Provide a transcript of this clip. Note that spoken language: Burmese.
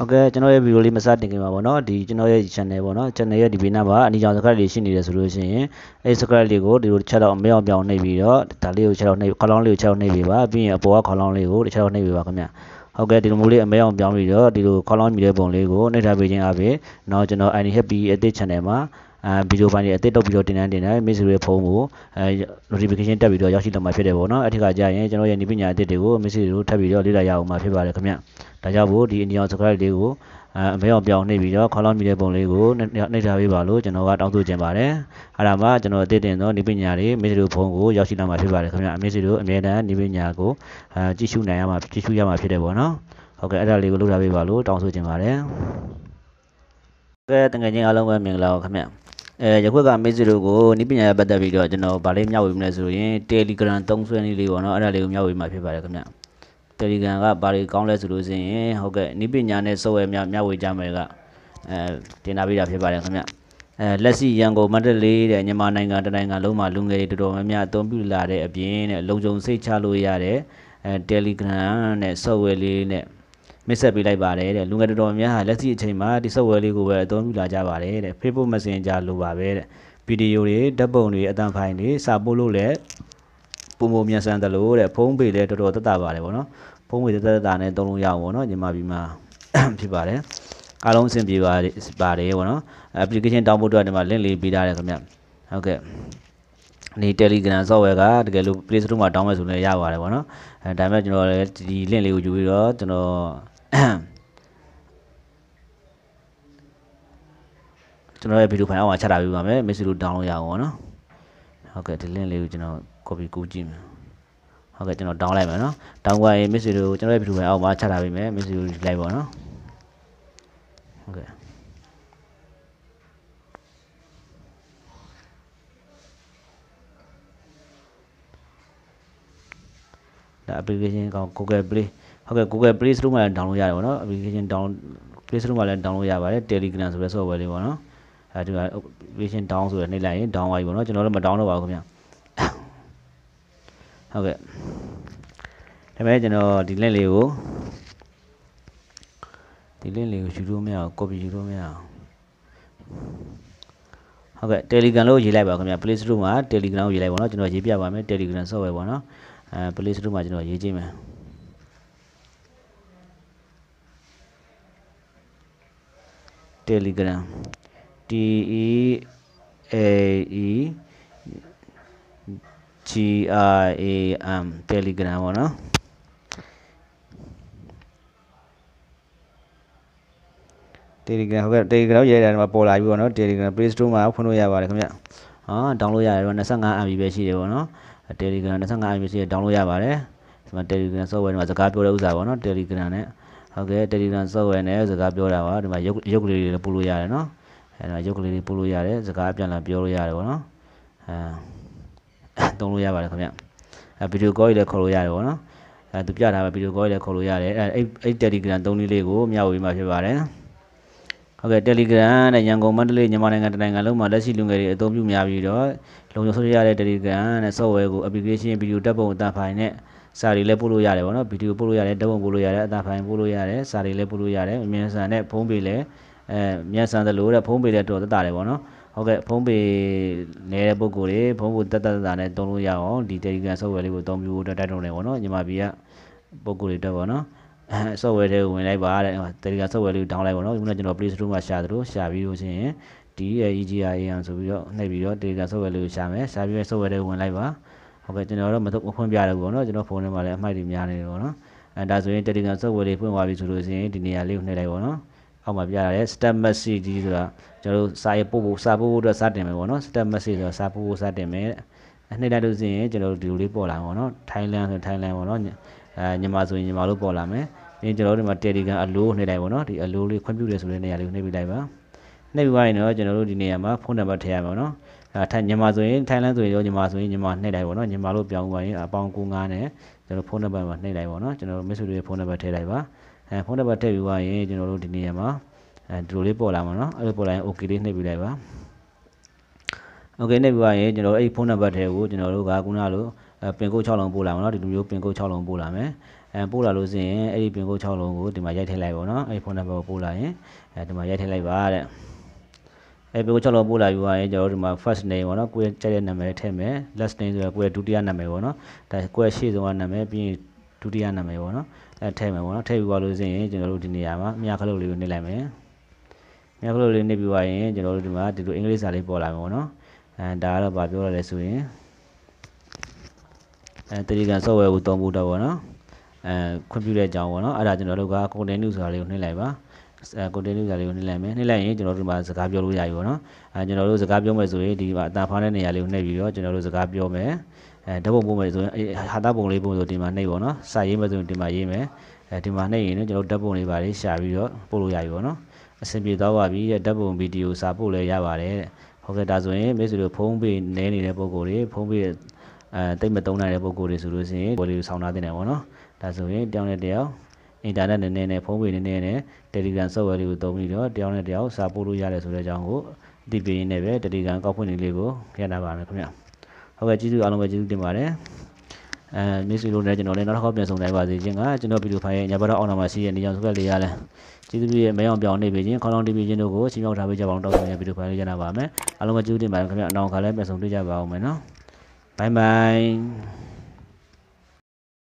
ဟုတ်ကဲ့ကျွန်တော်ရဲ့ဗီဒီယိုလေးမစတင်ခင်ပါဗောနော်ဒီကျွန်တော်ရဲ့ channel ဗောနော် channel ရဲ့ဒီဘေးနားမှာအနီကြောင် subscribe လေးရှိနေတယ်ဆိုလို့ရှိရင်အဲ subscribe လေးကိုဒီလိုတစ်ချက်တော့မရောက်ပြောင်းနှိပ်ပြီးတော့ဒါလေးကိုချက်တော့နှိပ်ခေါလောင်းလေးကိုချက်တော့နှိပ်ပြီးပါပြီးရင်အပေါ်ကခေါလောင်းလေးကိုတစ်ချက်တော့နှိပ်ပြီးပါခင်ဗျဟုတ်ကဲ့ဒီလိုမျိုးလေးအမဲအောင်ပြောင်းပြီးတော့ဒီလိုခေါလောင်းမြည်တဲ့ပုံလေးကိုနှိပ်ထားပေးခြင်းအပြင်တော့ကျွန်တော် any happy အသစ် channel မှာအဲဗီဒီယိုဖိုင်တွေအသစ်တုပ်ပြီးတော့တင်တန်းတင်တယ်မိတ်ဆွေရဲ့ဖုန်းကို notification တက်ပြီးတော့ရောက်ရှိလာမှာဖြစ်တယ်ပေါ့နော်အဲ့ဒီခါကျရင်ကျွန်တော်ရဲ့ဒီပညာအသစ်တွေကိုမိတ်ဆွေတို့ထပ်ပြီးတော့လေ့လာရအောင်မှာဖြစ်ပါတယ်ခင်ဗျဒါကြောင့်မို့ဒီ Indian subscribe လေးကိုအဲအမေအောင်ပြောင်းနှိပ်ပြီးတော့ခေါလောင်းမိတဲ့ပုံလေးကိုနှိပ်ထားပေးပါလို့ကျွန်တော်ကတောင်းဆိုချင်ပါတယ်အဲ့ဒါမှကျွန်တော်အသစ်တင်သောဒီပညာတွေမိတ်ဆွေတို့ဖုန်းကိုရောက်ရှိလာမှာဖြစ်ပါတယ်ခင်ဗျအမေဆွေတို့အမြဲတမ်းဒီပညာကိုအဲကြည့်ရှုနိုင်ရမှာကြည့်ရှုရမှာဖြစ်တယ်ပေါ့နော်ဟုတ်ကဲ့အဲ့ဒါလေးကိုလုပ်ထားပေးပါလို့တောင်းဆိုချင်ပါတယ်ကဲတကယ်ချင်းအားလုံးပဲမင်္ဂလာပါခင်ဗျအဲယခုကမိတ်ဆွေတို့ကိုနိပညာရပတ်သက်ပြီးတော့ကျွန်တော်ဗာလေးမျှဝေမလဲဆိုရင် Telegram သုံးဆွဲနည်းလေးပေါ့နော်အဲ့ဒါလေးကိုမျှဝေမှာဖြစ်ပါတယ်ခင်ဗျ Telegram ကဗာလေးကောင်းလဲဆိုလို့ဆိုရင်ဟုတ်ကဲ့နိပညာနဲ့ software များမျှဝေကြမယ်ကအဲတင်လာပေးတာဖြစ်ပါတယ်ခင်ဗျအဲလက်ရှိရန်ကုန်မန္တလေးတဲ့မြန်မာနိုင်ငံတနိုင်ငံလုံးမှာလူငယ်တွေတော်တော်များများအသုံးပြုလာတဲ့အပြင်တဲ့လုံခြုံစိတ်ချလို့ရတဲ့အဲ Telegram နဲ့ software လေးနဲ့မိတ်ဆက်ပေးလိုက်ပါတယ်တဲ့လူငယ်တော်တော်များဟာလက်ရှိအချိန်မှာဒီ software လေးကိုပဲအသုံးပြုလာကြပါတယ်တဲ့ Facebook Messenger လိုပါပဲတဲ့ဗီဒီယိုတွေဓာတ်ပုံတွေအသံဖိုင်တွေစာပို့လို့လည်းပုံပုံမြန်ဆန်တယ်လို့တဲ့ဖုန်းပေလည်းတော်တော်တက်တာပါတယ်ဗောနော်ဖုန်းပေတက်တက်တာနဲ့သုံးလုံးရအောင်ဗောနော်ညီမပြီးမှဖြစ်ပါတယ်အားလုံးအဆင်ပြေပါတယ်ပါတယ်ဗောနော် application တောင်းဖို့အတွက်ဒီမှာ link လေးပေးထားတယ်ခင်ဗျဟုတ်ကဲ့ဒီ Telegram software ကတကယ်လို့ Play Store မှာတောင်းမယ်ဆိုရင်ရပါတယ်ဗောနော်အဲဒါပေမဲ့ကျွန်တော်လည်းဒီ link လေးကိုယူပြီးတော့ကျွန်တော်ကျွန်တော်ရဲ့ဗီဒီယိုဖိုင်အောက်မှာချထားပေးပါမယ်မိတ်ဆွေတို့ download ရအောင်ပေါ့နော်ဟုတ်ကဲ့ဒီ link လေးကိုကျွန်တော် copy ကူးကြည့်မယ်ဟုတ်ကဲ့ကျွန်တော် down လိုက်မယ်နော် down ကရင်မိတ်ဆွေတို့ကျွန်တော်ရဲ့ဗီဒီယိုဖိုင်အောက်မှာချထားပေးမယ်မိတ်ဆွေတို့လိုက်ပေါ့နော်ဟုတ်ကဲ့ဒါ application ကောင် Google Play ဟုတ်ကဲ့ Google Play Store မှာလည်း download ရတယ်ပေါ့နော် application down Play Store မှာလည်း download ရပါတယ် Telegram ဆိုတဲ့ software လေးပေါ့နော်အဲဒီမှာ application down ဆိုတဲ့နှိပ်လိုက်ရင် down သွားပြီပေါ့နော်ကျွန်တော်တို့မ down တော့ပါဘူးခင်ဗျဟုတ်ကဲ့ဒါပေမဲ့ကျွန်တော်ဒီ link လေးကိုဒီ link လေးကိုယူလို့မရအောင် copy ယူလို့မရအောင်ဟုတ်ကဲ့ Telegram လို့ရေးလိုက်ပါခင်ဗျာ Play Store မှာ Telegram ကိုရေးလိုက်ပါတော့ကျွန်တော်ရေးပြပါမယ် Telegram software ပေါ့နော်အဲ Play Store မှာကျွန်တော်ရေးကြည့်မယ် telegram t e a e g r a m telegram ပေါ့နော်တယ်လီဂရမ်ဟုတ်ကဲ့တယ်လီဂရမ်ရေးတာဒီမှာပေါ်လာပြီပေါ့နော်တယ်လီဂရမ် Play Store မှာဖွင့်လို့ရပါတယ်ခင်ဗျဟာ download ရတယ်တော့ 25MB ပဲရှိတယ်ပေါ့နော်တယ်လီဂရမ် 25MB ရှိတယ် download ရပါတယ်ဒီမှာတယ်လီဂရမ် software ဒီမှာစကားပြောတဲ့ဥစ္စာပေါ့နော်တယ်လီဂရမ်နဲ့ဟုတ်ကဲ့ Telegram software နဲ့စကားပြောတာပါဒီမှာရုပ်ရုပ်ကလေးတွေပို့လို့ရတယ်နော်အဲဒါရုပ်ကလေးတွေပို့လို့ရတယ်စကားအပြန်လာပြောလို့ရတယ်ဗောနော်အဲတုံးလို့ရပါတယ်ခင်ဗျအဲဗီဒီယိုကောကြီးလည်းခေါ်လို့ရတယ်ဗောနော်အဲသူပြထားပဲဗီဒီယိုကောကြီးလည်းခေါ်လို့ရတယ်အဲအဲ့ Telegram သုံးနည်းလေးကိုမျှဝေမှာဖြစ်ပါတယ်ဟုတ်ကဲ့ Telegram နဲ့ရန်ကုန်မန္တလေးမြန်မာနိုင်ငံတနိုင်ငံလုံးမှာလက်ရှိလူငယ်တွေအသုံးပြုများပြီးတော့လုံခြုံဆွေးရတဲ့ Telegram နဲ့ software ကို application video တပ်ပုံအသံဖိုင်နဲ့စာတွေလည်းပို့လို့ရတယ်ပေါ့နော်ဗီဒီယိုပို့လို့ရတယ်ဓာတ်ပုံပို့လို့ရတယ်အသာဖိုင်ပို့လို့ရတယ်စာတွေလည်းပို့လို့ရတယ်မြန်ဆန်နဲ့ဖုံးပေလည်းအဲမြန်ဆန်သလိုတဲ့ဖုံးပေလည်းတော်သက်တာတယ်ပေါ့နော်ဟုတ်ကဲ့ဖုံးပေနေတဲ့ပုံကိုယ်တွေဖုံးဖို့တက်တက်တာနဲ့တုံးလို့ရအောင်ဒီ Telegram software လေးကိုတုံးပြီးတော့တိုက်တွန်းနေပေါ့နော်ညီမဘီကပုံကိုယ်တွေတက်ပေါ့နော် software တွေကိုဝင်လိုက်ပါတဲ့ Telegram software လေးကို download လိုက်ပါတော့ခုနကကျွန်တော် Play Store မှာရှာသလိုရှာပြီးလို့ရှိရင်ဒီ EGIAN ဆိုပြီးတော့နှိပ်ပြီးတော့ Telegram software လေးကိုရှာမယ်ရှာပြီးတော့ software တွေကိုဝင်လိုက်ပါဟုတ်ကဲ့ကျွန်တော်တော့မတော့ဖွင့်ပြရဘူးပေါ့နော်ကျွန်တော်ဖုန်းထဲမှာလည်းအမှိုက်တွေများနေတယ်ပေါ့နော်အဲဒါဆိုရင် Telegram software တွေဖွင့်သွားပြီဆိုလို့ရှိရင်ဒီနေရာလေးကိုနှိပ်လိုက်ပေါ့နော်အောက်မှာပြရတယ် step message ကြီးဆိုတာကျွန်တော်စာရေးပို့ဖို့စာပို့ဖို့အတွက်စတင်မယ်ပေါ့နော် step message ဆိုတာစာပို့ဖို့စတင်မယ်အနှိပ်လိုက်လို့ရှိရင်ကျွန်တော်ဒီလိုလေးပေါ်လာမှာပေါ့နော် Thailand ဆို Thailand ပေါ့နော်အဲမြန်မာဆိုရင်မြန်မာလို့ပေါ်လာမယ်ဒီကျွန်တော်တို့ဒီမှာ Telegram အလိုနှိပ်လိုက်ပေါ့နော်ဒီအလိုလေးခွင့်ပြုတယ်ဆိုတဲ့နေရာလေးကိုနှိပ်ပြလိုက်ပါနှိပ်ပြလိုက်ရင်တော့ကျွန်တော်တို့ဒီနေရာမှာဖုန်းနံပါတ်ထည့်ရမှာပေါ့နော်ထိုင်မြန်မာဆိုရင်ထိုင်လန်းဆိုရင်ရောမြန်မာဆိုရင်မြန်မာနှိပ်လိုက်ပေါ့နော်မြန်မာလို့ပြောင်းပါရင်အပေါင်း95နဲ့ကျွန်တော်ဖုန်းနံပါတ်မှာနှိပ်လိုက်ပေါ့နော်ကျွန်တော်မိတ်ဆွေတွေဖုန်းနံပါတ်ထည့်လိုက်ပါအဲဖုန်းနံပါတ်ထည့်ပြီးသွားရင်ကျွန်တော်တို့ဒီနေရာမှာအဲဒီလိုလေးပေါ်လာမှာနော်အဲ့လိုပေါ်လာရင် OK လေးနှိပ်ပြီးလိုက်ပါ OK နှိပ်ပြီးသွားရင်ကျွန်တော်အဲ့ဒီဖုန်းနံပါတ်ထဲကိုကျွန်တော်တို့ကခုနလိုပင်ကုတ်6လုံးပို့လာမှာနော်ဒီလိုမျိုးပင်ကုတ်6လုံးပို့လာမယ်အဲပို့လာလို့ဆိုရင်အဲ့ဒီပင်ကုတ်6လုံးကိုဒီမှာရိုက်ထည့်လိုက်ပါတော့နော်အဲ့ဒီဖုန်းနံပါတ်ကိုပို့လာရင်အဲဒီမှာရိုက်ထည့်လိုက်ပါတဲ့အဲပေကို6လောက်ပို့လာယူပါရင်ကျွန်တော်တို့ဒီမှာ first name ပေါ့နော်ကိုယ့်ရဲ့ကြိုက်တဲ့နာမည်ထည့်မယ် last name ဆိုတော့ကိုယ့်ရဲ့ဒုတိယနာမည်ပေါ့နော်ဒါကိုယ့်ရဲ့ရှေ့ဆုံးကနာမည်ပြီးရင်ဒုတိယနာမည်ပေါ့နော်အဲထည့်မယ်ပေါ့နော်ထည့်ယူပါလို့ဆိုရင်ကျွန်တော်တို့ဒီနေရာမှာအမြခလုတ်လေးကိုနှိပ်လိုက်မယ်အမြခလုတ်လေးနှိပ်ပြီးပါရင်ကျွန်တော်တို့ဒီမှာဒီလိုအင်္ဂလိပ်စာလေးပေါ်လာမယ်ပေါ့နော်အဲဒါကတော့ဗာပြောရလဲဆိုရင်အဲ Telegram software ကိုသုံးဖို့တော့ပေါ့နော်အဲခွင့်ပြုတဲ့အကြောင်းပေါ့နော်အဲ့ဒါကျွန်တော်တို့က content news ဆိုတာလေးကိုနှိပ်လိုက်ပါကိုတင်လူစာလေးကိုနှိမ့်လိုက်မယ်နှိမ့်လိုက်ရင်ကျွန်တော်တို့ဒီမှာစကားပြောလို့ရပြီပေါ့နော်အဲကျွန်တော်တို့စကားပြောမယ်ဆိုရင်ဒီမှာအတန်ဖားတဲ့နေရာလေးကိုနှိမ့်ပြီးတော့ကျွန်တော်တို့စကားပြောမယ်အဲဓာတ်ပုံပို့မယ်ဆိုရင်ဟာတာပုံလေးပို့ဆိုဒီမှာနှိမ့်ပေါ့နော်စာရေးမယ်ဆိုရင်ဒီမှာရေးမယ်အဲဒီမှာနှိမ့်ရင်လည်းကျွန်တော်ဓာတ်ပုံလေးပါလေးရှာပြီးတော့ပို့လို့ရပြီပေါ့နော်အဆင်ပြေသွားပါပြီဓာတ်ပုံဗီဒီယိုစာပို့လည်းရပါတယ်ဟုတ်ကဲ့ဒါဆိုရင်မိတ်ဆွေတို့ဖုန်းပေးနဲနေတဲ့ပုံကိုယ်တွေဖုန်းပေးအဲတိတ်မတုံးနိုင်တဲ့ပုံကိုယ်တွေဆိုလို့ရှိရင်ပေါ်လေးကိုဆောင်းထားတင်တယ်ပေါ့နော်ဒါဆိုရင်တောင်းတဲ့တယောက်အင်တာနက်နည်းနည်းနဲ့ဖုန်းပေနည်းနည်းနဲ့ Telegram software တွေကိုသုံးပြီးတော့တယောက်နဲ့တယောက်စာပို့လို့ရတယ်ဆိုတဲ့အကြောင်းကိုအသိပေးရင်းနဲ့ပဲ Telegram ကောက်ဖွင့်လေးလေးကိုရတာပါမယ်ခင်ဗျဟုတ်ကဲ့ကျေးဇူးအားလုံးပဲကျေးဇူးတင်ပါတယ်အဲမိတ်ဆွေတို့လည်းကျွန်တော်လည်းနောက်တစ်ခေါက်ပြန်ဆုံနိုင်ပါစေခြင်းကကျွန်တော်ဗီဒီယိုဖိုင်ရဲ့ညဘတော့အောင်နာမှာရှိတဲ့နေရာစုကလေးရလဲကျေးဇူးပြုရဲ့မယောင်ပြောင်းနေပြီချင်းခေါင်းလောင်းတီးပြီးချင်းတို့ကိုချင်းမြောက်ထားပေးကြပါအောင်တောင်းဆိုရဗီဒီယိုဖိုင်လေးရနာပါမယ်အားလုံးပဲကျေးဇူးတင်ပါတယ်ခင်ဗျအနောက်ခါလည်းပြန်ဆုံတွေ့ကြပါအောင်မယ်နော်ဘိုင်ဘိုင်